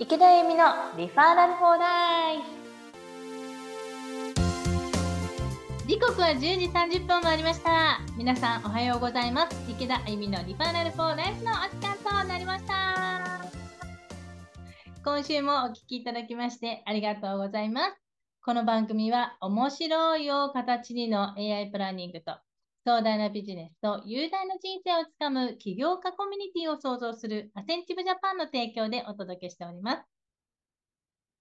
池田恵美のリファーラルフォーライ時刻は10時30分もありました皆さんおはようございます池田恵美のリファーラルフォーライフのお時間となりました今週もお聞きいただきましてありがとうございますこの番組は面白いを形にの AI プランニングと壮大なビジネスと雄大な人生をつかむ起業家コミュニティを創造するアセンティブジャパンの提供でお届けしております。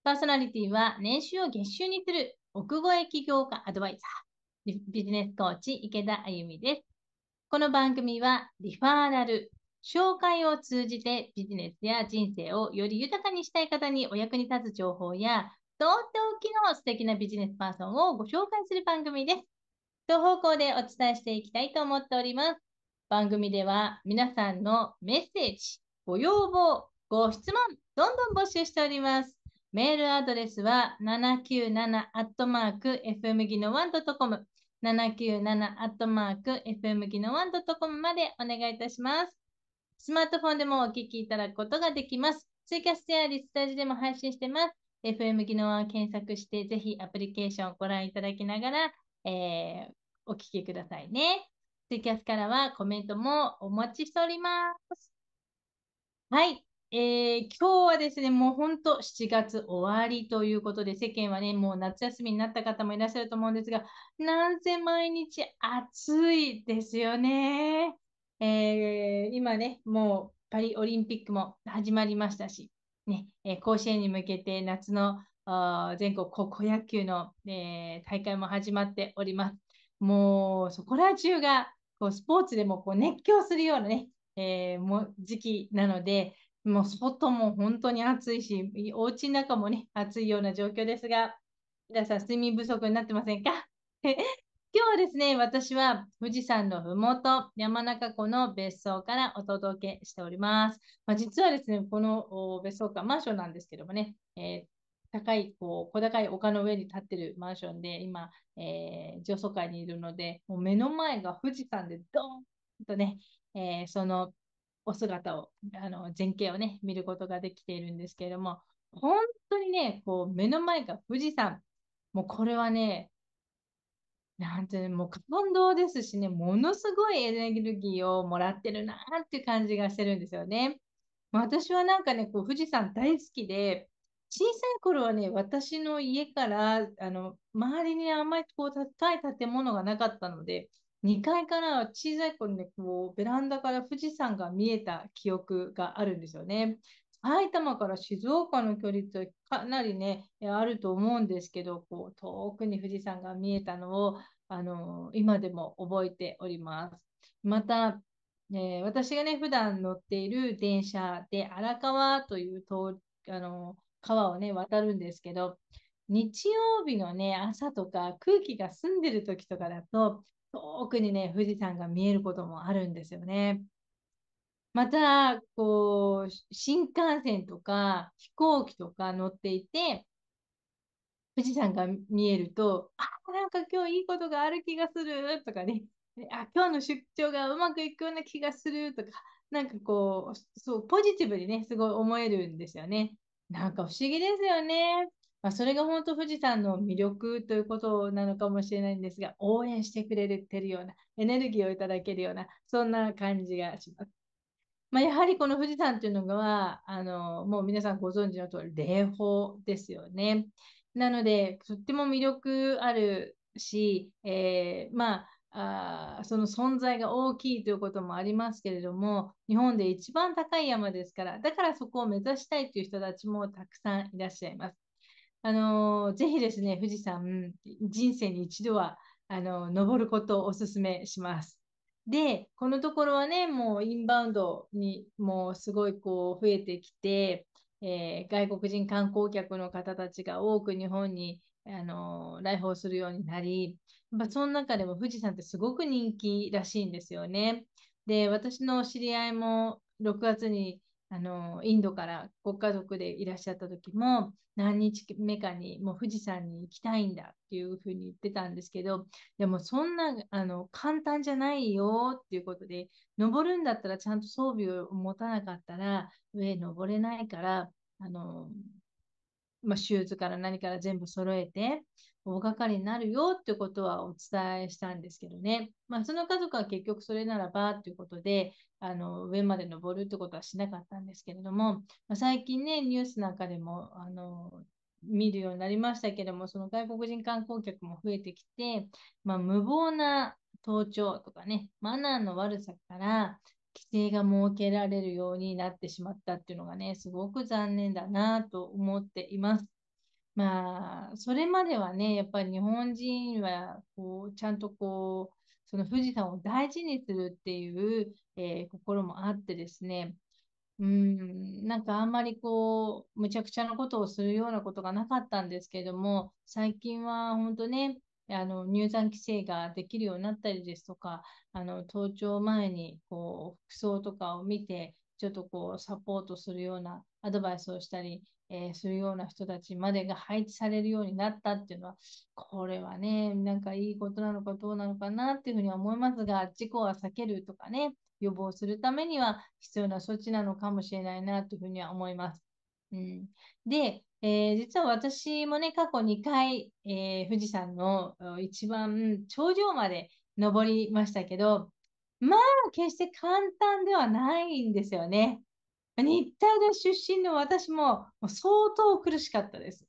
パーソナリティは年収を月収にする奥越え起業家アドバイザー、ビジネスコーチ池田あゆみです。この番組はリファーラル、紹介を通じてビジネスや人生をより豊かにしたい方にお役に立つ情報や、とっておきの素敵なビジネスパーソンをご紹介する番組です。一方向でお伝えしていきたいと思っております。番組では皆さんのメッセージ、ご要望、ご質問、どんどん募集しております。メールアドレスは 797-fmgino1.com 797-fmgino1.com までお願いいたします。スマートフォンでもお聞きいただくことができます。ツイキャスやリスタジでも配信してます。FM 技能を検索して、ぜひアプリケーションをご覧いただきながら、えー、お聞きくださいね。ツイキャスからはコメントもお待ちしております。はい。えー、今日はですね、もう本当7月終わりということで、世間はね、もう夏休みになった方もいらっしゃると思うんですが、なんせ毎日暑いですよね。えー、今ね、もうパリオリンピックも始まりましたし、ね、え甲子園に向けて夏の全国高校野球の、えー、大会も始まっております。もうそこら中がこうスポーツでもこう熱狂するようなね、えー、も時期なので、もう外も本当に暑いし、お家の中もね、暑いような状況ですが、皆さん睡眠不足になってませんか 今日はですね、私は富士山のふもと、山中湖の別荘からお届けしております。まあ、実はですね、この別荘かマンションなんですけどもね、えー、高い、こう、小高い丘の上に立ってるマンションで、今、えー、上層階にいるので、もう目の前が富士山でドーンとね、えー、そのお姿を、あの、全景をね、見ることができているんですけれども、本当にね、こう、目の前が富士山。もうこれはね、なんてね、もう感動ですしね、ものすごいエネルギーをもらってるなっていう感じがしてるんですよね。私はなんかね、こう富士山大好きで、小さい頃はね、私の家から、あの、周りにあんまりこう高い建物がなかったので、2階から小さい頃に、ね、こうベランダから富士山が見えた記憶があるんですよね。埼玉から静岡の距離ってかなりね、あると思うんですけど、こう遠くに富士山が見えたのを、あの今でも覚えております。また、えー、私がね、普段乗っている電車で荒川という通あの川をね、渡るんですけど、日曜日のね、朝とか空気が澄んでる時とかだと、遠くにね、富士山が見えることもあるんですよね。また、こう、新幹線とか飛行機とか乗っていて、富士山が見えると、あ、なんか今日いいことがある気がするとかね、あ、今日の出張がうまくいくような気がするとか、なんかこう、そう、ポジティブにね、すごい思えるんですよね。なんか不思議ですよね。まあ、それが本当富士山の魅力ということなのかもしれないんですが、応援してくれてるような、エネルギーをいただけるような、そんな感じがします。まあ、やはりこの富士山というのが、あのもう皆さんご存知の通り、霊峰ですよね。なので、とっても魅力あるし、えー、まあ、あその存在が大きいということもありますけれども日本で一番高い山ですからだからそこを目指したいという人たちもたくさんいらっしゃいます。あのー、ぜひですね富士山人生に一度はあの登ることをおすすめします。でこのところはねもうインバウンドにもうすごいこう増えてきて、えー、外国人観光客の方たちが多く日本にあの来訪するようになり、やっその中でも富士山ってすごく人気らしいんですよね。で、私の知り合いも6月にあのインドからご家族でいらっしゃった時も何日目かにもう富士山に行きたいんだっていうふうに言ってたんですけどでもそんなあの簡単じゃないよっていうことで登るんだったらちゃんと装備を持たなかったら上登れないからあのまあ、シューズから何から全部揃えて、大掛かりになるよってことはお伝えしたんですけどね。まあ、その家族は結局それならばということで、あの、上まで登るってことはしなかったんですけれども、まあ、最近ね、ニュースなんかでも、あの、見るようになりましたけども、その外国人観光客も増えてきて、まあ、無謀な盗聴とかね、マナーの悪さから、規制が設けられるようになってしまったっていうのがね、すごく残念だなと思っています。まあ、それまではね、やっぱり日本人はこうちゃんとこう、その富士山を大事にするっていう、えー、心もあってですね、うん、なんかあんまりこう、むちゃくちゃなことをするようなことがなかったんですけども、最近は本当ね、あの入山規制ができるようになったりですとか、あの登頂前にこう服装とかを見て、ちょっとこうサポートするようなアドバイスをしたり、えー、するような人たちまでが配置されるようになったっていうのは、これはね、なんかいいことなのかどうなのかなっていうふうには思いますが、事故は避けるとかね、予防するためには必要な措置なのかもしれないなというふうには思います。で、えー、実は私もね、過去2回、えー、富士山の一番頂上まで登りましたけど、まあ、決して簡単ではないんですよね。日体大出身の私も相当苦しかったです。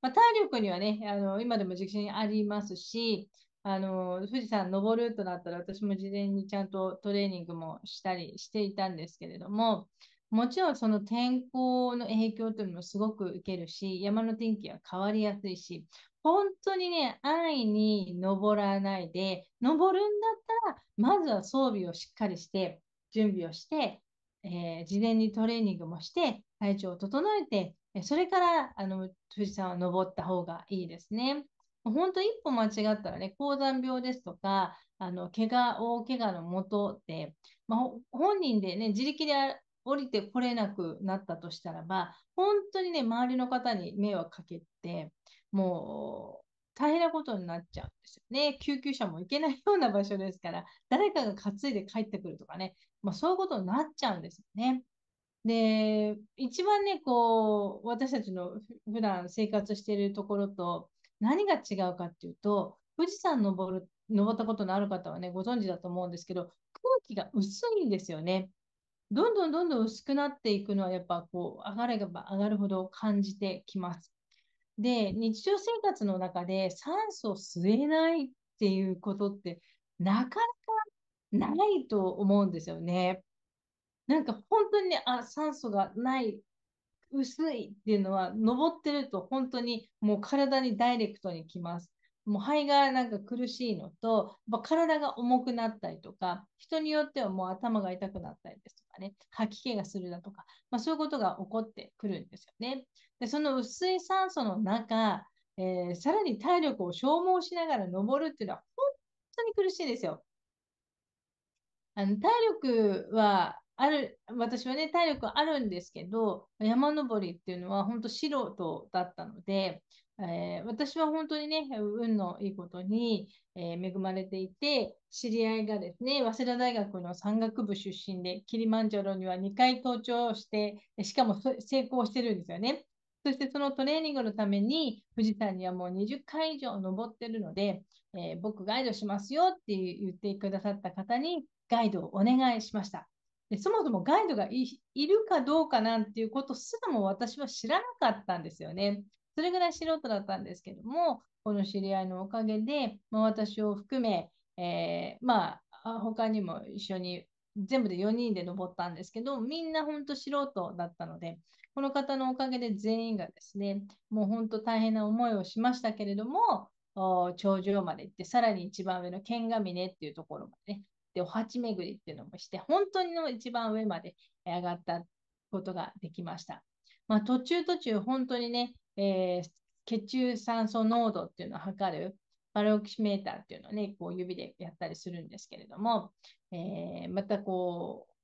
まあ、体力にはね、あの今でも自信ありますし、あの富士山登るとなったら私も事前にちゃんとトレーニングもしたりしていたんですけれども、もちろんその天候の影響というのもすごく受けるし、山の天気は変わりやすいし、本当にね、安易に登らないで、登るんだったら、まずは装備をしっかりして、準備をして、えー、事前にトレーニングもして、体調を整えて、それからあの富士山を登った方がいいですね。本当、一歩間違ったらね、高山病ですとか、あの怪我大怪我のもとって、まあ、本人でね、自力で降りてこれなくなったとしたらば、本当にね、周りの方に迷惑かけて、もう大変なことになっちゃうんですよね。救急車も行けないような場所ですから、誰かが担いで帰ってくるとかね、まあ、そういうことになっちゃうんですよね。で、一番ね、こう、私たちの普段生活しているところと何が違うかっていうと、富士山登る登ったことのある方はね、ご存知だと思うんですけど、空気が薄いんですよね。どんどんどんどん薄くなっていくのは、やっぱこう、上がれば上がるほど感じてきます。で、日常生活の中で酸素を吸えないっていうことって、なかなかないと思うんですよね。なんか本当に、ね、あ、酸素がない、薄いっていうのは、登ってると本当にもう体にダイレクトにきます。もう肺がなんか苦しいのと、や体が重くなったりとか、人によってはもう頭が痛くなったりですとかね、吐き気がするだとか、まあ、そういうことが起こってくるんですよね。で、その薄い酸素の中、えー、さらに体力を消耗しながら登るっていうのは本当に苦しいんですよ。あの体力はある、私はね、体力あるんですけど、山登りっていうのは本当素人だったので、えー、私は本当にね、運のいいことに、えー、恵まれていて、知り合いがですね、早稲田大学の山岳部出身で、キリマンジャロには2回登頂して、しかも成功してるんですよね。そしてそのトレーニングのために、富士山にはもう20回以上登ってるので、えー、僕ガイドしますよって言ってくださった方に、ガイドをお願いしました。でそもそもガイドがいるかどうかなんていうことすらも私は知らなかったんですよね。それぐらい素人だったんですけども、この知り合いのおかげで、まあ、私を含め、えー、まあ、他にも一緒に全部で4人で登ったんですけど、みんな本当素人だったので、この方のおかげで全員がですね、もう本当大変な思いをしましたけれども、頂上まで行って、さらに一番上の剣ヶ峰っていうところまで、ね、で、お鉢巡りっていうのもして、本当にの一番上まで上がったことができました。まあ、途中途中、本当にね、えー、血中酸素濃度っていうのを測るパルオキシメーターっていうのをね、こう指でやったりするんですけれども、えー、またこう、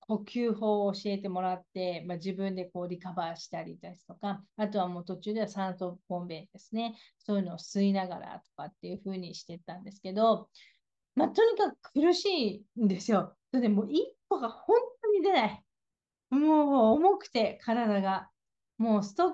呼吸法を教えてもらって、まあ、自分でこうリカバーしたりですとか、あとはもう途中では酸素ボンベですね、そういうのを吸いながらとかっていう風にしてたんですけど、まあ、とにかく苦しいんですよ。でもう一歩が本当に出ない。もう重くて体が。もうストッ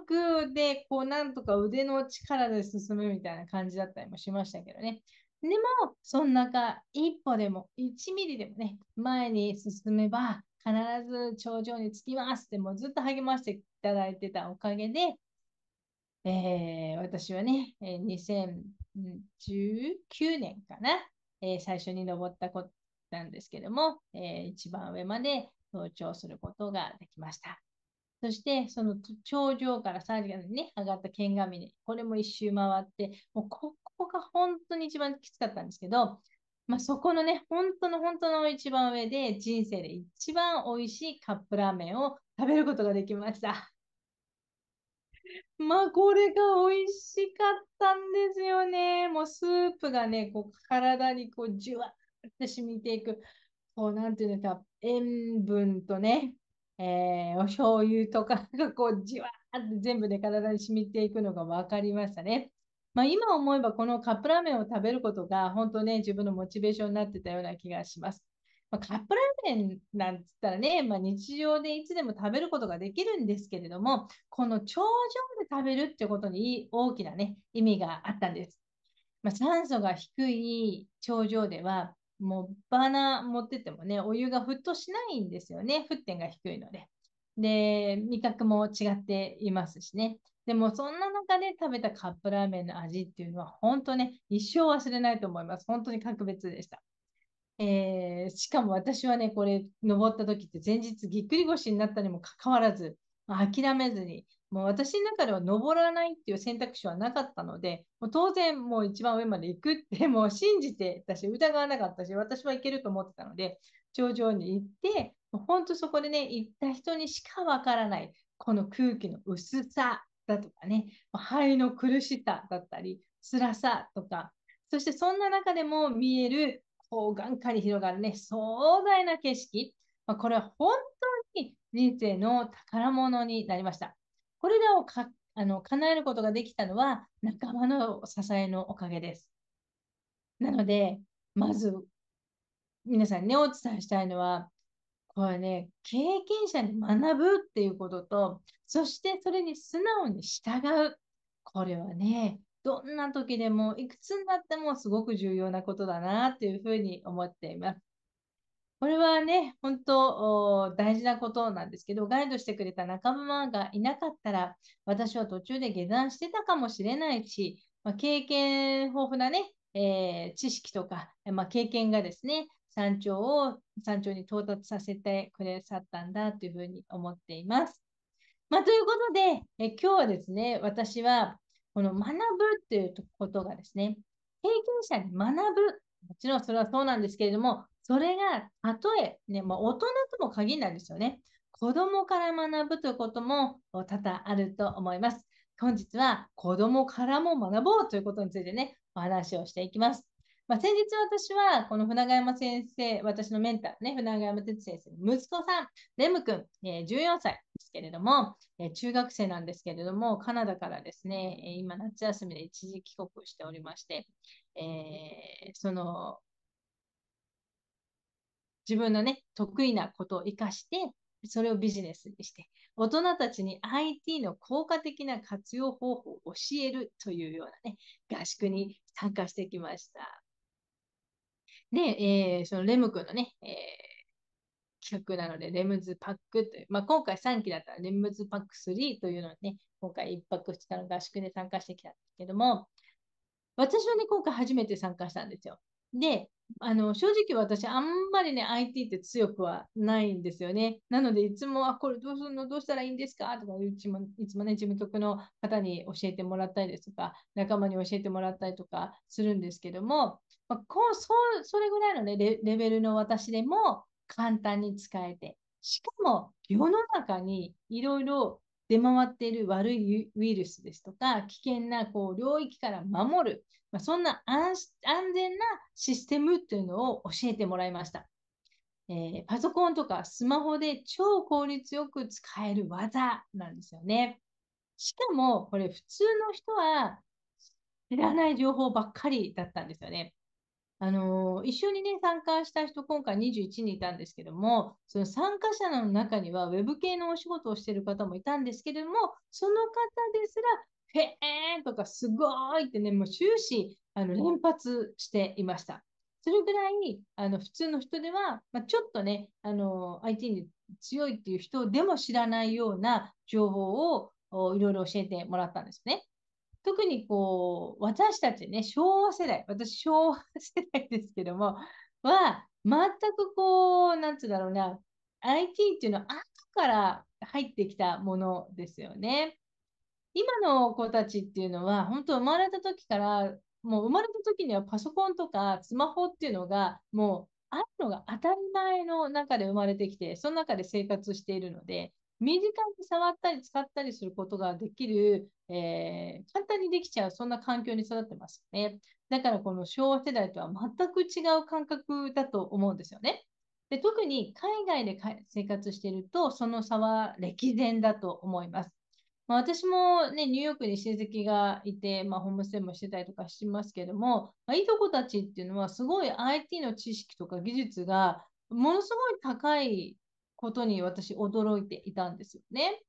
クでこうなんとか腕の力で進むみたいな感じだったりもしましたけどね。でも、そんなか一歩でも1ミリでもね、前に進めば必ず頂上に着きますってもうずっと励ましていただいてたおかげで、えー、私はね、2019年かな、えー、最初に登ったことなんですけども、えー、一番上まで登頂することができました。そして、その頂上からさらにね、上がった剣神峰、これも一周回って、もうここが本当に一番きつかったんですけど、まあ、そこのね、本当の本当の一番上で、人生で一番美味しいカップラーメンを食べることができました。まあ、これが美味しかったんですよね。もうスープがね、こう体にこうじゅわって染みていく、こう、なんていうのか、塩分とね、えー、お醤油とかがこうじわーって全部で体に染みていくのが分かりましたね。まあ、今思えばこのカップラーメンを食べることが本当ね、自分のモチベーションになってたような気がします。まあ、カップラーメンなんつったらね、まあ、日常でいつでも食べることができるんですけれども、この頂上で食べるってことに大きなね、意味があったんです。まあ、酸素が低い頂上では、もうバナー持っててもね、お湯が沸騰しないんですよね。沸点が低いので。で、味覚も違っていますしね。でもそんな中で食べたカップラーメンの味っていうのは本当ね、一生忘れないと思います。本当に格別でした。えー、しかも私はね、これ登った時って前日ぎっくり腰になったにもかかわらず、諦めずにもう私の中では登らないっていう選択肢はなかったので、もう当然もう一番上まで行くって もう信じてたし、疑わなかったし、私はいけると思ってたので、頂上に行って、もう本当そこでね、行った人にしかわからない、この空気の薄さだとかね、肺の苦しさだったり、辛さとか、そしてそんな中でも見える、こう眼下に広がるね、壮大な景色、まあ、これは本当に人生の宝物になりました。これらをかあの叶えることができたのは仲間の支えのおかげです。なので、まず皆さんね、お伝えしたいのは、これね、経験者に学ぶっていうことと、そしてそれに素直に従う。これはね、どんな時でも、いくつになってもすごく重要なことだなっていうふうに思っています。これはね、本当大事なことなんですけど、ガイドしてくれた仲間がいなかったら、私は途中で下山してたかもしれないし、まあ、経験豊富なね、えー、知識とか、まあ、経験がですね、山頂を山頂に到達させてくれさったんだというふうに思っています。まあ、ということで、え今日はですね、私はこの学ぶということがですね、経験者に学ぶ、もちろんそれはそうなんですけれども、それが、たとえ、ね、もう大人とも限らないですよね。子供から学ぶということも多々あると思います。本日は子供からも学ぼうということについてね、お話をしていきます。まあ、先日私は、この船ヶ山先生、私のメンターね、船ヶ山哲先生の息子さん、レム君、え14歳ですけれども、え中学生なんですけれども、カナダからですね、今夏休みで一時帰国しておりまして、えー、その自分のね、得意なことを活かして、それをビジネスにして、大人たちに IT の効果的な活用方法を教えるというようなね、合宿に参加してきました。で、えー、そのレム君のね、えー、企画なので、レムズパックという、まあ、今回3期だったらレムズパック3というのをね、今回1泊2日の合宿で参加してきたんですけども、私はね、今回初めて参加したんですよ。で、あの、正直私、あんまりね、IT って強くはないんですよね。なので、いつも、あ、これどうするのどうしたらいいんですかとか、うちも、いつもね、事務局の方に教えてもらったりですとか、仲間に教えてもらったりとかするんですけども、まあ、こう、そう、それぐらいのねレ、レベルの私でも簡単に使えて、しかも世の中にいろいろ出回っている悪いウイルスですとか、危険なこう領域から守る、まあ、そんな安全なシステムというのを教えてもらいました。えー、パソコンとかスマホで超効率よく使える技なんですよね。しかも、これ普通の人は知らない情報ばっかりだったんですよね。あの一緒にね、参加した人、今回21人いたんですけども、その参加者の中には、ウェブ系のお仕事をしている方もいたんですけども、その方ですら、へえーとか、すごいってね、もう終始、あの連発していました。それぐらい、あの普通の人では、まあ、ちょっとね、あの IT に強いっていう人でも知らないような情報をいろいろ教えてもらったんですね。特にこう、私たちね、昭和世代、私昭和世代ですけども、は、全くこう、なんつうだろうな、IT っていうのは後から入ってきたものですよね。今の子たちっていうのは、本当生まれた時から、もう生まれた時にはパソコンとかスマホっていうのが、もうあるのが当たり前の中で生まれてきて、その中で生活しているので、身近に触ったり使ったりすることができるえー、簡単にできちゃう、そんな環境に育ってますよね。だからこの昭和世代とは全く違う感覚だと思うんですよね。で特に海外で生活していると、その差は歴然だと思います。まあ、私も、ね、ニューヨークに親戚がいて、まあ、ホームステイもしてたりとかしますけども、まあ、いとこたちっていうのは、すごい IT の知識とか技術がものすごい高いことに私、驚いていたんですよね。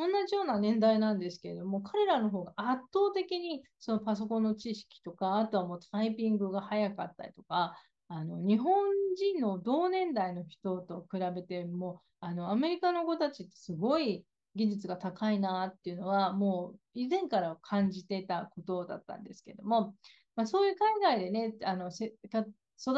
同じような年代なんですけれども、彼らの方が圧倒的にそのパソコンの知識とか、あとはもうタイピングが早かったりとか、あの日本人の同年代の人と比べてもあのアメリカの子たちってすごい技術が高いなっていうのはもう以前から感じてたことだったんですけども、まあ、そういう海外でねあの育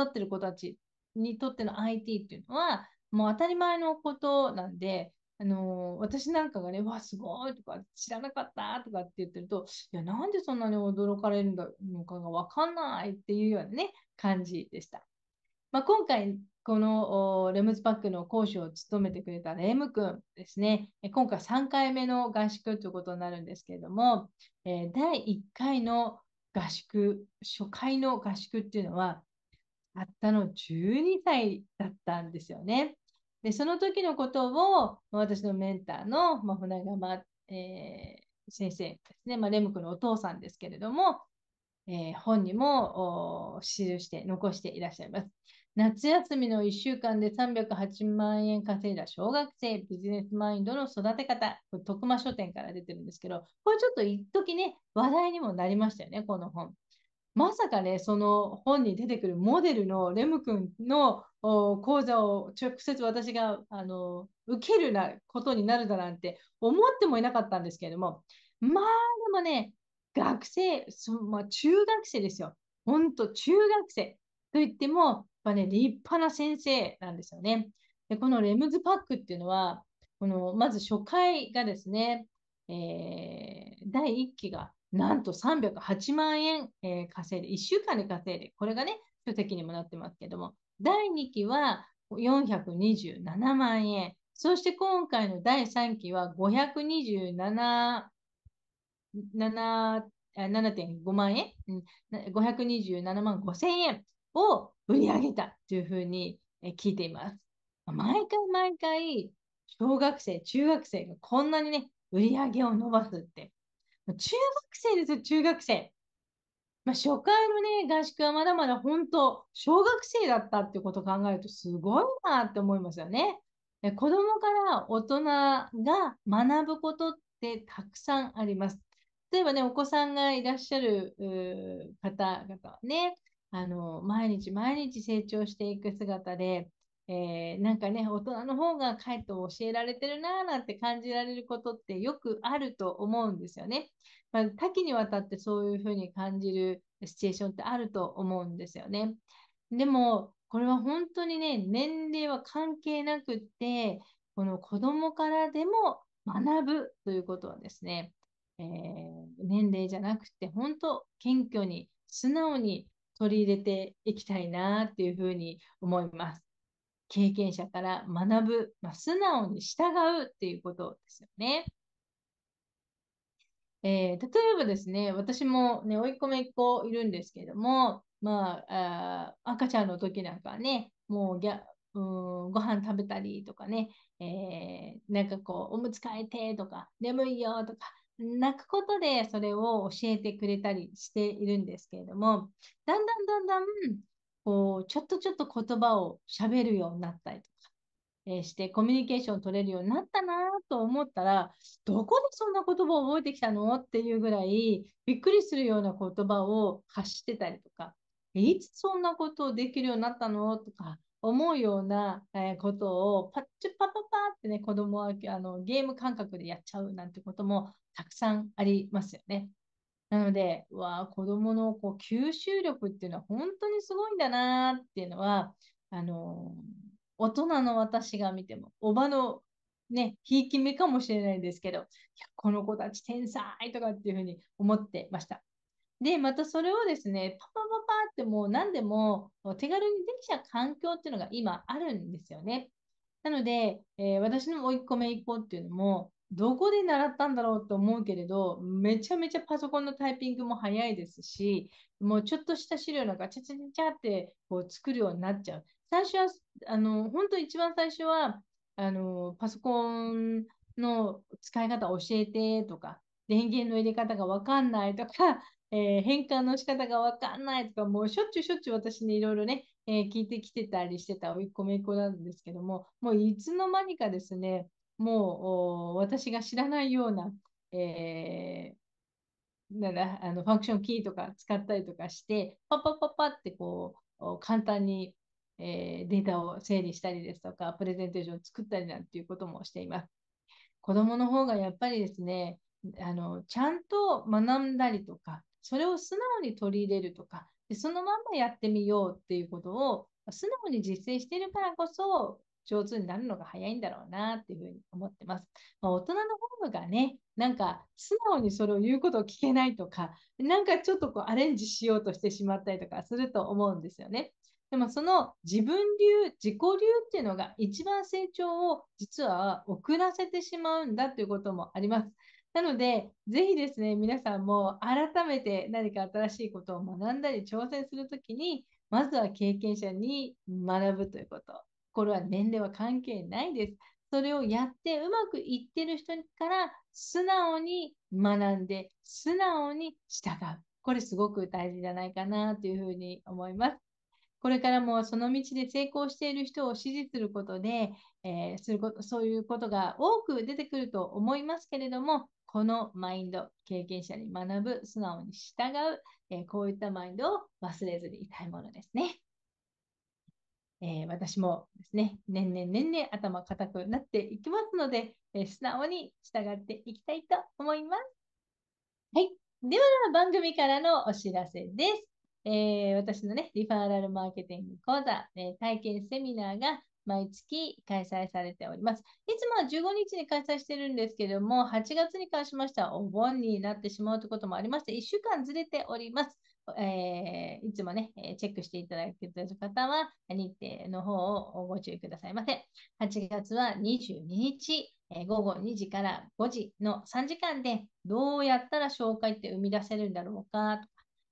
ってる子たちにとっての IT っていうのはもう当たり前のことなんであの私なんかがね、わ、すごいとか、知らなかったとかって言ってると、いや、なんでそんなに驚かれるのかがわかんないっていうようなね、感じでした。まあ、今回、このレムズパックの講師を務めてくれたレム君ですね、今回3回目の合宿ということになるんですけれども、えー、第1回の合宿、初回の合宿っていうのは、たったの12歳だったんですよね。で、その時のことを、私のメンターの、まあ、船釜、えー、先生ですね、まあ、レム君のお父さんですけれども、えー、本にも記して残していらっしゃいます。夏休みの1週間で308万円稼いだ小学生ビジネスマインドの育て方、これ徳間書店から出てるんですけど、これちょっと一時ね、話題にもなりましたよね、この本。まさかね、その本に出てくるモデルのレム君の講座を直接私があの受けるなことになるだなんて思ってもいなかったんですけれども、まあでもね、学生、そまあ、中学生ですよ。ほんと中学生といっても、まあね、立派な先生なんですよね。でこのレムズパックっていうのは、このまず初回がですね、えー、第1期がなんと308万円、えー、稼いで、1週間で稼いで、これがね、書籍にもなってますけども、第2期は427万円。そして今回の第3期は527 5万円、527万5千円を売り上げたというふうに聞いています。毎回毎回、小学生、中学生がこんなにね、売り上げを伸ばすって。中学生ですよ、中学生。まあ、初回のね、合宿はまだまだ本当、小学生だったってことを考えるとすごいなって思いますよね。子供から大人が学ぶことってたくさんあります。例えばね、お子さんがいらっしゃる方々はね、あの、毎日毎日成長していく姿で、えー、なんかね、大人の方がかえって教えられてるなーなんて感じられることってよくあると思うんですよね。まあ、多岐にわたってそういうふうに感じるシチュエーションってあると思うんですよね。でも、これは本当にね、年齢は関係なくって、この子供からでも学ぶということはですね、えー、年齢じゃなくて、本当謙虚に、素直に取り入れていきたいなっていうふうに思います。経験者から学ぶ、まあ、素直に従うっていうことですよね。えー、例えばですね、私もね、追い込めっ子いるんですけども、まあ、あ赤ちゃんの時なんかはね、もうギャうんご飯食べたりとかね、えー、なんかこう、おむつ替えてとか、眠いよとか、泣くことでそれを教えてくれたりしているんですけれども、だんだんだんだんこう、ちょっとちょっと言葉を喋るようになったりとか、えー、して、コミュニケーション取れるようになったなと思ったら、どこでそんな言葉を覚えてきたのっていうぐらい、びっくりするような言葉を発してたりとか、いつそんなことをできるようになったのとか、思うような、えことをパッチュパパパってね、子供はあのゲーム感覚でやっちゃうなんてこともたくさんありますよね。なので、わあ、子供のこう吸収力っていうのは本当にすごいんだなっていうのは、あのー、大人の私が見ても、おばのね、ひいき目かもしれないですけど、いや、この子たち天才とかっていうふうに思ってました。で、またそれをですね、パパパパってもう何でも手軽にできちゃう環境っていうのが今あるんですよね。なので、えー、私の追いっ子いっ子っていうのも、どこで習ったんだろうと思うけれど、めちゃめちゃパソコンのタイピングも早いですし、もうちょっとした資料なんかちゃちゃちゃってこう作るようになっちゃう。最初は、あの、本当一番最初は、あの、パソコンの使い方教えてとか、電源の入れ方がわかんないとか、えー、変換の仕方がわかんないとか、もうしょっちゅうしょっちゅう私にいろいろね、えー、聞いてきてたりしてたおいっ子めいっ子なんですけども、もういつの間にかですね、もう私が知らないような、えー、なんあのファンクションキーとか使ったりとかして、パパパパってこう簡単に、えー、データを整理したりですとか、プレゼンテーションを作ったりなんていうこともしています。子どもの方がやっぱりですね、あのちゃんと学んだりとか、それを素直に取り入れるとかで、そのままやってみようっていうことを素直に実践しているからこそ、上手になるのが早いんだろうなっていうふうに思ってます。まあ、大人の方がね、なんか素直にそれを言うことを聞けないとか、なんかちょっとこうアレンジしようとしてしまったりとかすると思うんですよね。でもその自分流、自己流っていうのが一番成長を実は遅らせてしまうんだということもあります。なので、ぜひですね、皆さんも改めて何か新しいことを学んだり挑戦するときに、まずは経験者に学ぶということ。これは年齢は関係ないです。それをやってうまくいってる人から素直に学んで、素直に従う。これすごく大事じゃないかなというふうに思います。これからもその道で成功している人を支持することで、えー、することそういうことが多く出てくると思いますけれども、このマインド、経験者に学ぶ、素直に従う、えー、こういったマインドを忘れずにいたいものですね。えー、私もですね、年々年々頭固くなっていきますので、えー、素直に従っていきたいと思います。はい。では、番組からのお知らせです。えー、私のね、リファーラルマーケティング講座、え体験セミナーが毎月開催されております。いつもは15日に開催してるんですけども、8月に関しましてはお盆になってしまうということもありまして、1週間ずれております。えー、いつもね、チェックしていただけている方は、日程の方をご注意くださいませ。8月は22日、えー、午後2時から5時の3時間で、どうやったら紹介って生み出せるんだろうかとか、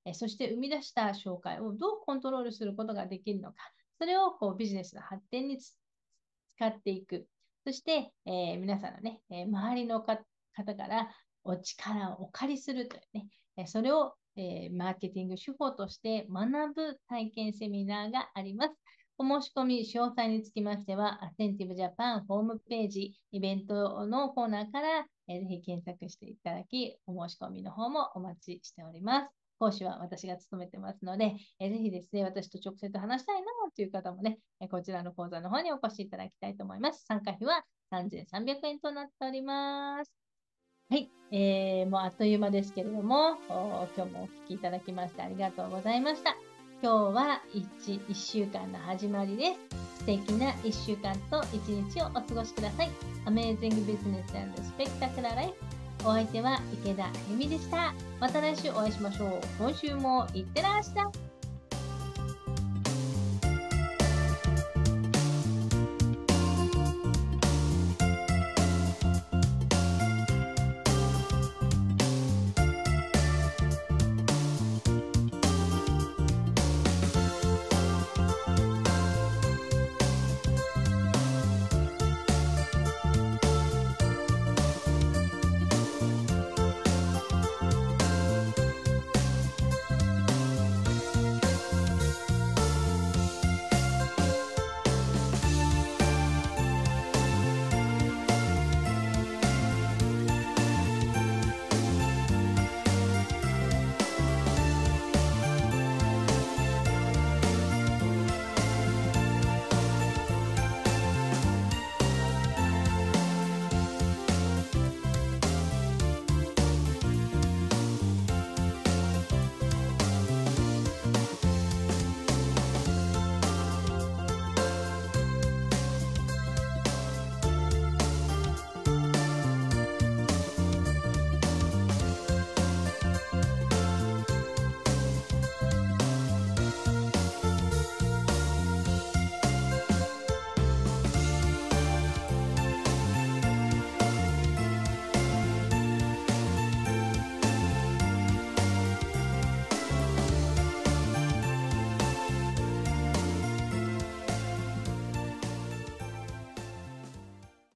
えー、そして生み出した紹介をどうコントロールすることができるのか、それをこうビジネスの発展に使っていく。そして、え皆さんのね、え周りの方からお力をお借りするというね、えそれをえー、マーケティング手法として学ぶ体験セミナーがあります。お申し込み、詳細につきましては、アセンティブジャパンホームページ、イベントのコーナーから、えー、ぜひ検索していただき、お申し込みの方もお待ちしております。講師は私が務めてますので、えー、ぜひですね、私と直接話したいなという方もね、えこちらの講座の方にお越しいただきたいと思います。参加費は3300円となっております。はい、えー、もうあっという間ですけれども、今日もお聴きいただきましてありがとうございました。今日は 1, 1週間の始まりです。素敵な1週間と1日をお過ごしください。Amazing Business and Spectacular Life お相手は池田あゆみでした。また来週お会いしましょう。今週もいってらっしゃい。